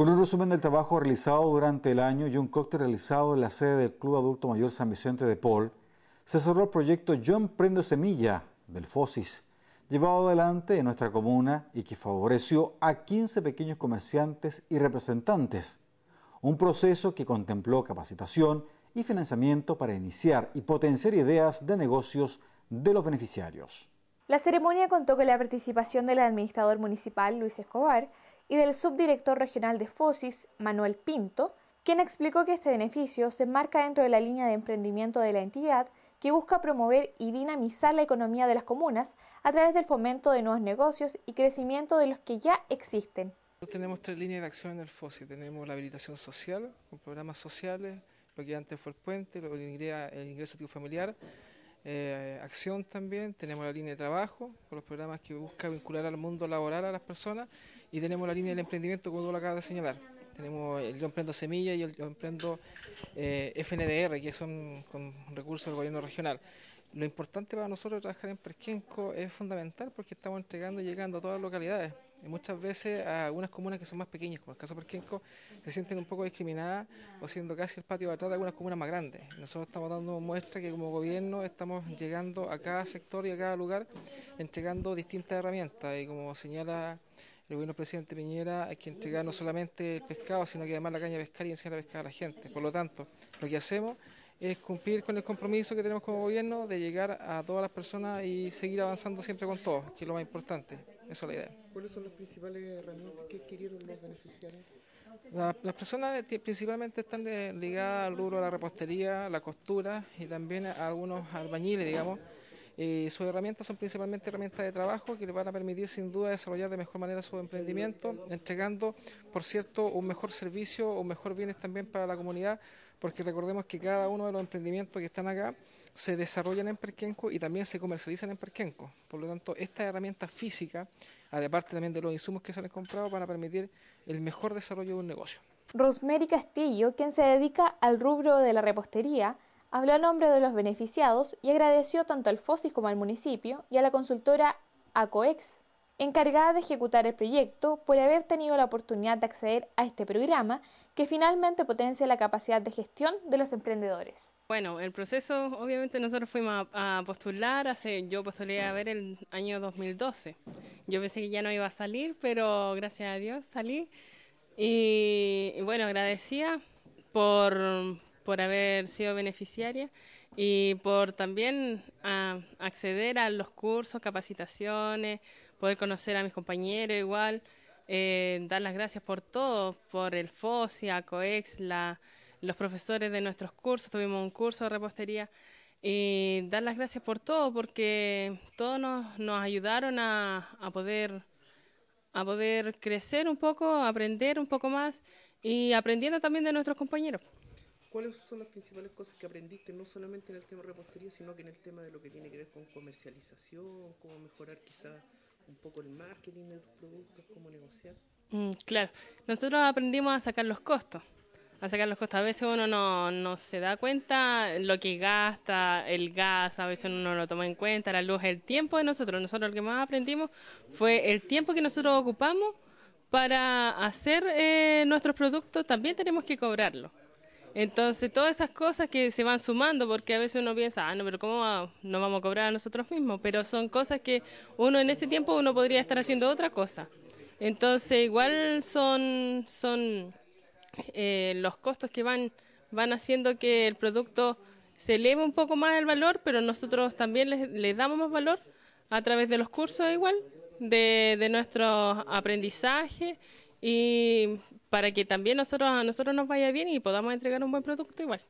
Con un resumen del trabajo realizado durante el año y un cóctel realizado en la sede del Club Adulto Mayor San Vicente de Paul, se cerró el proyecto Yo Emprendo Semilla del FOSIS, llevado adelante en nuestra comuna y que favoreció a 15 pequeños comerciantes y representantes. Un proceso que contempló capacitación y financiamiento para iniciar y potenciar ideas de negocios de los beneficiarios. La ceremonia contó con la participación del administrador municipal Luis Escobar, y del subdirector regional de FOSIS, Manuel Pinto, quien explicó que este beneficio se enmarca dentro de la línea de emprendimiento de la entidad que busca promover y dinamizar la economía de las comunas a través del fomento de nuevos negocios y crecimiento de los que ya existen. Tenemos tres líneas de acción en el FOSIS, Tenemos la habilitación social, con programas sociales, lo que antes fue el puente, el ingreso, el ingreso familiar, eh, acción también, tenemos la línea de trabajo, con los programas que busca vincular al mundo laboral a las personas, y tenemos la línea del emprendimiento, como tú lo acabas de señalar. Tenemos el Yo Emprendo Semilla y el Yo Emprendo eh, FNDR, que son con recursos del gobierno regional. Lo importante para nosotros trabajar en Perquenco es fundamental porque estamos entregando y llegando a todas las localidades muchas veces algunas comunas que son más pequeñas, como el caso de Perquenco, se sienten un poco discriminadas o siendo casi el patio de atrás de algunas comunas más grandes. Nosotros estamos dando muestra que como gobierno estamos llegando a cada sector y a cada lugar, entregando distintas herramientas y como señala el gobierno presidente Piñera hay que entregar no solamente el pescado, sino que además la caña de pescar y enseñar a pescar a la gente. Por lo tanto, lo que hacemos es cumplir con el compromiso que tenemos como gobierno de llegar a todas las personas y seguir avanzando siempre con todos, que es lo más importante. Esa es la idea. ¿Cuáles son las principales herramientas que adquirieron los beneficiarios? las personas principalmente están eh, ligadas al rubro de la repostería, la costura y también a algunos albañiles, digamos. Eh, sus herramientas son principalmente herramientas de trabajo que le van a permitir sin duda desarrollar de mejor manera su emprendimiento, entregando, por cierto, un mejor servicio o mejor bienes también para la comunidad, porque recordemos que cada uno de los emprendimientos que están acá se desarrollan en Perquenco y también se comercializan en Perquenco. Por lo tanto, estas herramientas físicas, parte también de los insumos que se han comprado, van a permitir el mejor desarrollo de un negocio. Rosemary Castillo, quien se dedica al rubro de la repostería, Habló a nombre de los beneficiados y agradeció tanto al FOSIS como al municipio y a la consultora ACOEX, encargada de ejecutar el proyecto, por haber tenido la oportunidad de acceder a este programa que finalmente potencia la capacidad de gestión de los emprendedores. Bueno, el proceso, obviamente nosotros fuimos a, postular, hace, yo postulé a ver el año 2012. Yo pensé que ya no iba a salir, pero gracias a Dios salí. y bueno, agradecía por, por haber sido beneficiaria y por también ah, acceder a los cursos, capacitaciones, poder conocer a mis compañeros igual, eh, dar las gracias por todo, por el FOSIA, COEX, la, los profesores de nuestros cursos, tuvimos un curso de repostería y dar las gracias por todo porque todos nos, ayudaron a, a, poder a poder crecer un poco, aprender un poco más y aprendiendo también de nuestros compañeros. ¿Cuáles son las principales cosas que aprendiste, no solamente en el tema de repostería, sino que en el tema de lo que tiene que ver con comercialización, cómo mejorar quizás un poco el marketing de los productos, cómo negociar? Mm, claro, nosotros aprendimos a sacar los costos. A sacar los costos. A veces uno no, se da cuenta lo que gasta, el gas, a veces uno no lo toma en cuenta, la luz, el tiempo de nosotros. Nosotros lo que más aprendimos fue el tiempo que nosotros ocupamos para hacer eh, nuestros productos, también tenemos que cobrarlo. Entonces, todas esas cosas que se van sumando, porque a veces uno piensa, ah, no, pero ¿cómo no vamos a cobrar a nosotros mismos? Pero son cosas que uno en ese tiempo uno podría estar haciendo otra cosa. Entonces, igual son, son eh, los costos que van, van haciendo que el producto se eleve un poco más el valor, pero nosotros también les, damos más valor a través de los cursos igual, de, de nuestro aprendizaje y para que también nosotros a nosotros nos vaya bien y podamos entregar un buen producto igual.